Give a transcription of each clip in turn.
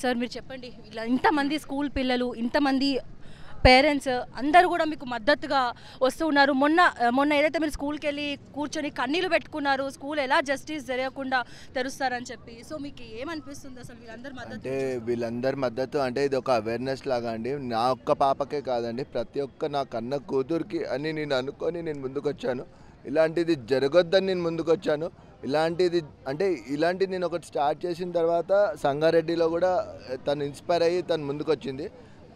sir మీరు చెప్పండి ఇలా ఇంతమంది స్కూల్ పిల్లలు ఇంతమంది పేరెంట్స్ అందరూ కూడా మీకు మద్దతుగా వస్తూ ఉన్నారు మొన్న మొన్న ఏదైతే మీరు స్కూల్కి వెళ్ళి కూర్చొని కన్నీళ్ళు పెట్టుకున్నారు స్కూల్ ఎలా జస్టిస్ జరగకుండా తెరుస్తారని చెప్పి సో మీకు ఏమనిపిస్తుంది అసలు వీళ్ళందరి మద్దతు అంటే వీళ్ళందరి మద్దతు అంటే ఇది ఒక అవేర్నెస్ లాగా అండి నా ఒక్క పాపకే కాదండి ప్రతి ఒక్క నా కన్న కూతురికి అని నేను అనుకొని నేను ముందుకొచ్చాను ఇలాంటిది జరగొద్దని నేను ముందుకొచ్చాను ఇలాంటిది అంటే ఇలాంటిది నేను ఒకటి స్టార్ట్ చేసిన తర్వాత సంగారెడ్డిలో కూడా తను ఇన్స్పైర్ అయ్యి తను ముందుకొచ్చింది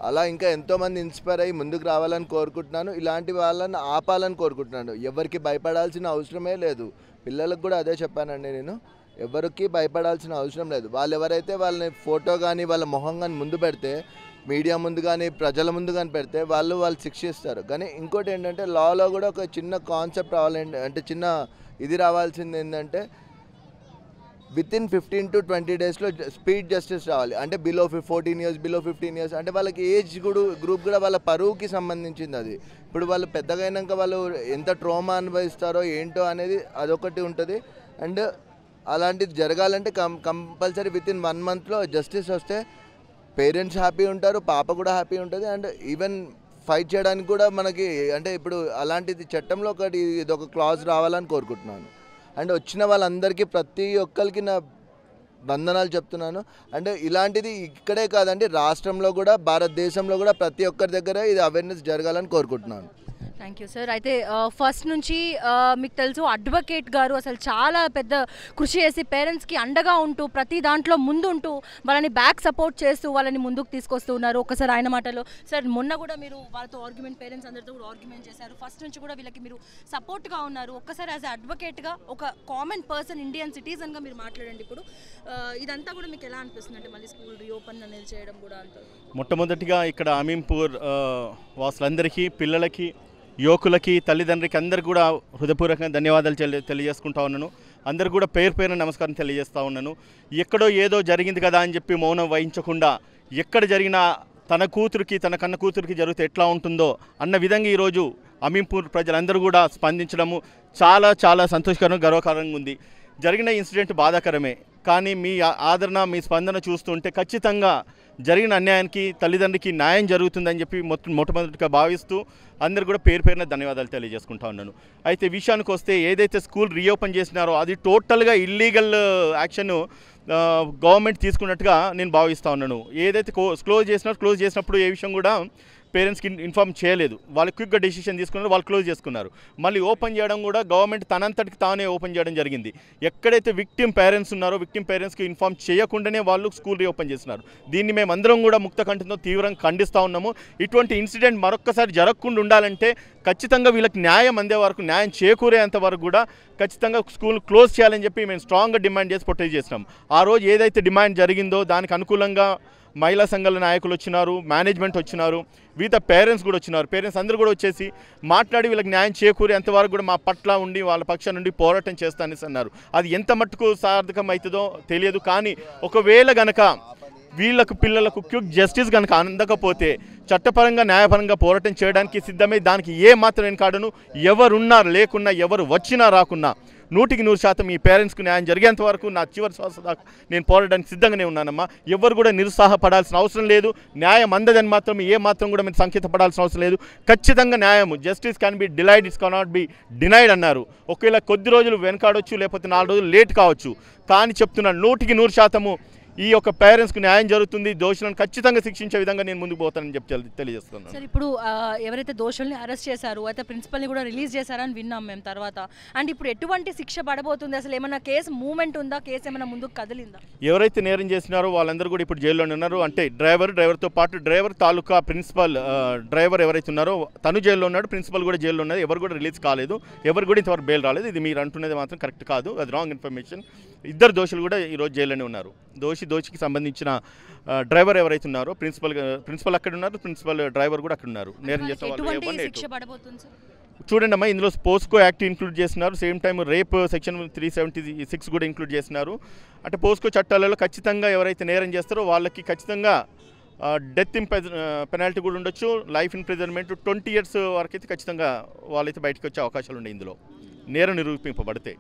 అలా ఇంకా ఎంతోమంది ఇన్స్పైర్ అయ్యి ముందుకు రావాలని కోరుకుంటున్నాను ఇలాంటి వాళ్ళని ఆపాలని కోరుకుంటున్నాను ఎవరికి భయపడాల్సిన అవసరమే లేదు పిల్లలకు కూడా అదే చెప్పానండి నేను ఎవరికి భయపడాల్సిన అవసరం లేదు వాళ్ళు ఎవరైతే వాళ్ళని ఫోటో కానీ వాళ్ళ మొహం కానీ ముందు పెడితే మీడియా ముందు కానీ ప్రజల ముందు కానీ పెడితే వాళ్ళు వాళ్ళు శిక్షిస్తారు కానీ ఇంకోటి ఏంటంటే లాలో కూడా ఒక చిన్న కాన్సెప్ట్ రావాలంటే అంటే చిన్న ఇది రావాల్సింది ఏంటంటే within fifteen to twenty డేస్లో స్పీడ్ జస్టిస్ రావాలి అంటే below fourteen years below fifteen years అంటే వాళ్ళకి ఏజ్ కూడా గ్రూప్ కూడా వాళ్ళ పరువుకి సంబంధించింది అది ఇప్పుడు వాళ్ళు పెద్దగా అయినాక వాళ్ళు ఎంత ట్రోమా అనుభవిస్తారో ఏంటో అనేది అదొకటి ఉంటుంది అండ్ అలాంటిది జరగాలంటే కం కంపల్సరీ విత్ ఇన్ వన్ మంత్లో జస్టిస్ వస్తే పేరెంట్స్ హ్యాపీ ఉంటారు పాప కూడా హ్యాపీ ఉంటుంది అండ్ ఈవెన్ ఫైట్ చేయడానికి కూడా మనకి అంటే ఇప్పుడు అలాంటిది చట్టంలో ఒకటి ఇది ఒక క్లాజ్ రావాలని కోరుకుంటున్నాను అండ్ వచ్చిన వాళ్ళందరికీ ప్రతి ఒక్కరికి నా బంధనాలు చెప్తున్నాను అంటే ఇలాంటిది ఇక్కడే కాదండి రాష్ట్రంలో కూడా భారతదేశంలో కూడా ప్రతి ఒక్కరి దగ్గర ఇది అవేర్నెస్ జరగాలని కోరుకుంటున్నాను థ్యాంక్ యూ సార్ అయితే ఫస్ట్ నుంచి మీకు తెలుసు అడ్వకేట్ గారు అసలు చాలా పెద్ద కృషి చేసి పేరెంట్స్కి అండగా ఉంటూ ప్రతి దాంట్లో ముందుంటూ వాళ్ళని బ్యాక్ సపోర్ట్ చేస్తూ వాళ్ళని ముందుకు తీసుకొస్తూ ఉన్నారు ఒకసారి ఆయన మాటలో సార్ మొన్న కూడా మీరు వాళ్ళతో ఆర్గ్యుమెంట్ పేరెంట్స్ అందరితో కూడా ఆర్గ్యుమెంట్ చేశారు ఫస్ట్ నుంచి కూడా వీళ్ళకి మీరు సపోర్ట్గా ఉన్నారు ఒక్కసారి యాజ్ అడ్వకేట్గా ఒక కామన్ పర్సన్ ఇండియన్ సిటిజన్గా మీరు మాట్లాడండి ఇప్పుడు ఇదంతా కూడా మీకు ఎలా అనిపిస్తుంది అంటే మళ్ళీ స్కూల్ రీఓపెన్ అనేది చేయడం కూడా మొట్టమొదటిగా ఇక్కడ అమీంపూర్ వాసులందరికీ పిల్లలకి యువకులకి తల్లిదండ్రికి అందరు కూడా హృదయపూర్వకంగా ధన్యవాదాలు తెలియజేసుకుంటా ఉన్నాను అందరు కూడా పేరు పేరున నమస్కారం తెలియజేస్తూ ఉన్నాను ఎక్కడో ఏదో జరిగింది కదా అని చెప్పి మౌనం వహించకుండా ఎక్కడ జరిగినా తన కూతురికి తన కన్న కూతురికి జరిగితే ఎట్లా ఉంటుందో అన్న విధంగా ఈరోజు అమీంపూర్ ప్రజలందరూ కూడా స్పందించడము చాలా చాలా సంతోషకరం గర్వకారంగా ఉంది జరిగిన ఇన్సిడెంట్ బాధాకరమే కానీ మీ ఆదరణ మీ స్పందన చూస్తుంటే ఖచ్చితంగా జరిగిన అన్యాయానికి తల్లిదండ్రికి న్యాయం జరుగుతుందని చెప్పి మొత్తం మొట్టమొదటిగా భావిస్తూ అందరు కూడా పేరు పేరున ధన్యవాదాలు తెలియజేసుకుంటా ఉన్నాను అయితే విషయానికి వస్తే ఏదైతే స్కూల్ రీఓపెన్ చేసినారో అది టోటల్గా ఇల్లీగల్ యాక్షన్ గవర్నమెంట్ తీసుకున్నట్టుగా నేను భావిస్తూ ఉన్నాను ఏదైతే క్లోజ్ చేసినారో క్లోజ్ చేసినప్పుడు ఏ విషయం కూడా పేరెంట్స్కి ఇన్ఫార్మ్ చేయలేదు వాళ్ళు క్విక్గా డెసిషన్ తీసుకున్నారు వాళ్ళు క్లోజ్ చేసుకున్నారు మళ్ళీ ఓపెన్ చేయడం కూడా గవర్నమెంట్ తనంతటికి తానే ఓపెన్ చేయడం జరిగింది ఎక్కడైతే విక్టిమ్ పేరెంట్స్ ఉన్నారో విక్టిమ్ పేరెంట్స్కి ఇన్ఫామ్ చేయకుండానే వాళ్ళు స్కూల్ రీఓపెన్ చేస్తున్నారు దీన్ని మేమందరం కూడా ముక్త కంటితో తీవ్రంగా ఖండిస్తూ ఉన్నాము ఇటువంటి ఇన్సిడెంట్ మరొక్కసారి జరగకుండా ఉండాలంటే ఖచ్చితంగా వీళ్ళకి న్యాయం అందే వరకు న్యాయం చేకూరేంత వరకు కూడా ఖచ్చితంగా స్కూల్ క్లోజ్ చేయాలని చెప్పి మేము స్ట్రాంగ్గా డిమాండ్ చేసి ప్రొటెక్ట్ చేసినాం ఆ రోజు ఏదైతే డిమాండ్ జరిగిందో దానికి అనుకూలంగా మహిళా సంఘాల నాయకులు వచ్చినారు మేనేజ్మెంట్ వచ్చినారు వివిధ పేరెంట్స్ కూడా వచ్చినారు పేరెంట్స్ అందరూ కూడా వచ్చేసి మాట్లాడి వీళ్ళకి న్యాయం చేకూరి ఎంతవరకు కూడా మా పట్ల ఉండి వాళ్ళ పక్షం నుండి పోరాటం చేస్తానని అన్నారు అది ఎంత మట్టుకు సార్థకం అవుతుందో తెలియదు కానీ ఒకవేళ గనక వీళ్లకు పిల్లలకు క్యూక్ జస్టిస్ కనుక అందకపోతే చట్టపరంగా న్యాయపరంగా పోరాటం చేయడానికి సిద్ధమై దానికి ఏ మాత్రం కాడను ఎవరున్నా లేకున్నా ఎవరు వచ్చినా రాకున్నా నూటికి నూరు శాతం ఈ పేరెంట్స్కి న్యాయం జరిగేంత వరకు నా చివరి శ్వాస దాకా నేను పోరాడడానికి సిద్ధంగానే ఉన్నానమ్మా ఎవరు కూడా నిరుత్సాహపడాల్సిన అవసరం లేదు న్యాయం అందదని మాత్రం ఏ మాత్రం కూడా మీరు సంకేతపడాల్సిన అవసరం లేదు ఖచ్చితంగా న్యాయం justice can be delayed it's cannot be denied అన్నారు ఒకవేళ కొద్ది రోజులు వెనకాడొచ్చు లేకపోతే నాలుగు రోజులు లేట్ కావచ్చు కానీ చెప్తున్నాను నూటికి నూరు శాతము ఈ యొక్క పేరెంట్స్కి న్యాయం జరుగుతుంది దోషులను ఖచ్చితంగా శిక్షించే విధంగా నేను ముందుకు పోతానని చెప్పి తెలియజేస్తున్నాను సార్ ఇప్పుడు ఎవరైతే దోషుల్ని అరెస్ట్ చేశారు అయితే ప్రిన్సిపల్ని కూడా రిలీజ్ చేశారని విన్నాం మేము తర్వాత అండ్ ఇప్పుడు ఎటువంటి శిక్ష పడబోతుంది అసలు ఏమైనా కేసు మూమెంట్ ఉందా కేసు ఏమైనా ముందుకు కదిలిందా ఎవరైతే నేరం చేసినారో వాళ్ళందరూ కూడా ఇప్పుడు జైల్లోనే ఉన్నారు అంటే డ్రైవర్ డ్రైవర్తో పాటు డ్రైవర్ తాలూకా ప్రిన్సిపల్ డ్రైవర్ ఎవరైతే ఉన్నారో తను జైల్లో ఉన్నాడు ప్రిన్సిపల్ కూడా జైల్లో ఉన్నది ఎవరు కూడా రిలీజ్ కాలేదు ఎవరు కూడా ఇంతవరకు బెయిల్ రాలేదు ఇది మీరు అంటున్నది మాత్రం కరెక్ట్ కాదు అది రాంగ్ ఇన్ఫర్మేషన్ ఇద్దరు దోషులు కూడా ఈరోజు జైల్లోనే ఉన్నారు దోషి దోషికి సంబంధించిన డ్రైవర్ ఎవరైతే ఉన్నారో ప్రిన్సిపల్ ప్రిన్సిపల్ అక్కడ ఉన్నారు ప్రిన్సిపల్ డ్రైవర్ కూడా అక్కడ ఉన్నారు నేరం చేస్తే చూడండి అమ్మా ఇందులో పోస్కో యాక్ట్ ఇంక్లూడ్ చేస్తున్నారు same time rape section three seventy six కూడా ఇంక్లూడ్ చేస్తున్నారు అంటే పోస్కో చట్టాలలో ఖచ్చితంగా ఎవరైతే నేరం చేస్తారో వాళ్ళకి ఖచ్చితంగా డెత్ ఇన్ పెనాల్టీ కూడా ఉండొచ్చు లైఫ్ ఇంప్రిజన్మెంట్ ట్వంటీ ఇయర్స్ వరకు అయితే ఖచ్చితంగా వాళ్ళైతే బయటకు వచ్చే అవకాశాలు ఉన్నాయి ఇందులో నేరం నిరూపింపబడితే